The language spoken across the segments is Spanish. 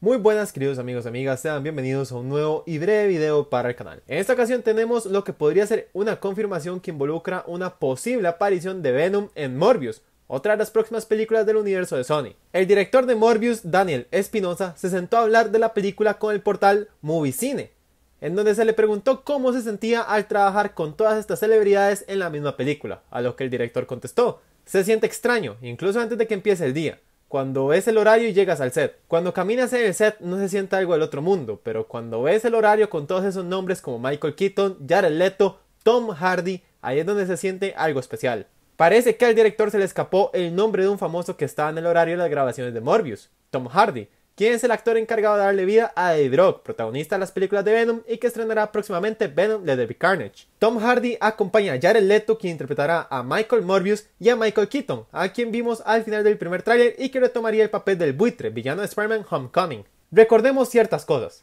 Muy buenas queridos amigos y amigas, sean bienvenidos a un nuevo y breve video para el canal. En esta ocasión tenemos lo que podría ser una confirmación que involucra una posible aparición de Venom en Morbius, otra de las próximas películas del universo de Sony. El director de Morbius, Daniel Espinosa, se sentó a hablar de la película con el portal Cine, en donde se le preguntó cómo se sentía al trabajar con todas estas celebridades en la misma película, a lo que el director contestó, se siente extraño, incluso antes de que empiece el día. Cuando ves el horario y llegas al set. Cuando caminas en el set no se siente algo del otro mundo, pero cuando ves el horario con todos esos nombres como Michael Keaton, Jared Leto, Tom Hardy, ahí es donde se siente algo especial. Parece que al director se le escapó el nombre de un famoso que estaba en el horario de las grabaciones de Morbius, Tom Hardy, ¿Quién es el actor encargado de darle vida a Eddie Rock, protagonista de las películas de Venom y que estrenará próximamente Venom Let Be Carnage? Tom Hardy acompaña a Jared Leto, quien interpretará a Michael Morbius y a Michael Keaton, a quien vimos al final del primer tráiler y que retomaría el papel del buitre, villano de Spider-Man Homecoming. Recordemos ciertas cosas.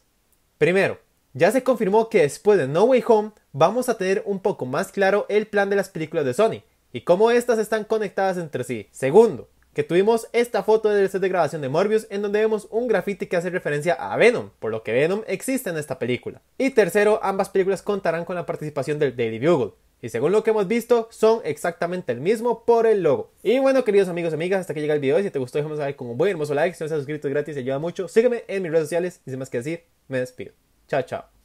Primero, ya se confirmó que después de No Way Home vamos a tener un poco más claro el plan de las películas de Sony y cómo estas están conectadas entre sí. Segundo, que tuvimos esta foto del set de grabación de Morbius en donde vemos un grafiti que hace referencia a Venom, por lo que Venom existe en esta película. Y tercero, ambas películas contarán con la participación del Daily Bugle. Y según lo que hemos visto, son exactamente el mismo por el logo. Y bueno, queridos amigos y amigas, hasta aquí llega el video. Si te gustó, déjame saber con un buen hermoso like. Si no estás suscrito, es gratis, ayuda mucho. Sígueme en mis redes sociales. Y sin más que decir, me despido. Chao, chao.